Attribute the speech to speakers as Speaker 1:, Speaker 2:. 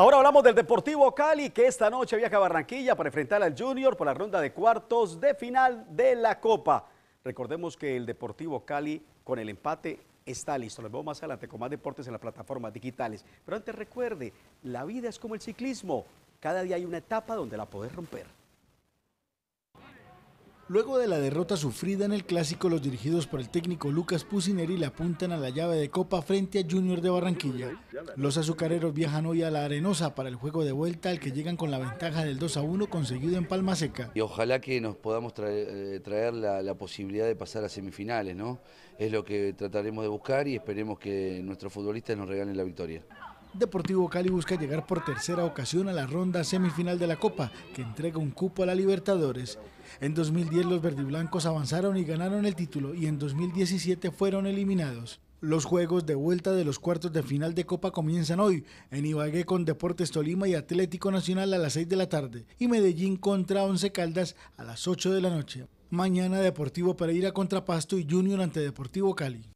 Speaker 1: Ahora hablamos del Deportivo Cali que esta noche viaja a Barranquilla para enfrentar al Junior por la ronda de cuartos de final de la Copa. Recordemos que el Deportivo Cali con el empate está listo. Nos vemos más adelante con más deportes en las plataformas digitales. Pero antes recuerde, la vida es como el ciclismo. Cada día hay una etapa donde la podés romper.
Speaker 2: Luego de la derrota sufrida en el clásico, los dirigidos por el técnico Lucas Pusineri le apuntan a la llave de Copa frente a Junior de Barranquilla. Los azucareros viajan hoy a la Arenosa para el juego de vuelta al que llegan con la ventaja del 2 a 1 conseguido en Palma Seca.
Speaker 3: Y ojalá que nos podamos eh, traer, la, la, posibilidad de pasar a semifinales, ¿no? Es lo que trataremos de buscar y esperemos que nuestros futbolistas nos regalen la victoria.
Speaker 2: Deportivo Cali busca llegar por tercera ocasión a la ronda semifinal de la Copa, que entrega un cupo a la Libertadores. En 2010 los verdiblancos avanzaron y ganaron el título y en 2017 fueron eliminados. Los juegos de vuelta de los cuartos de final de Copa comienzan hoy en Ibagué con Deportes Tolima y Atlético Nacional a las 6 de la tarde y Medellín contra Once Caldas a las 8 de la noche. Mañana Deportivo Pereira contra Pasto y Junior ante Deportivo Cali.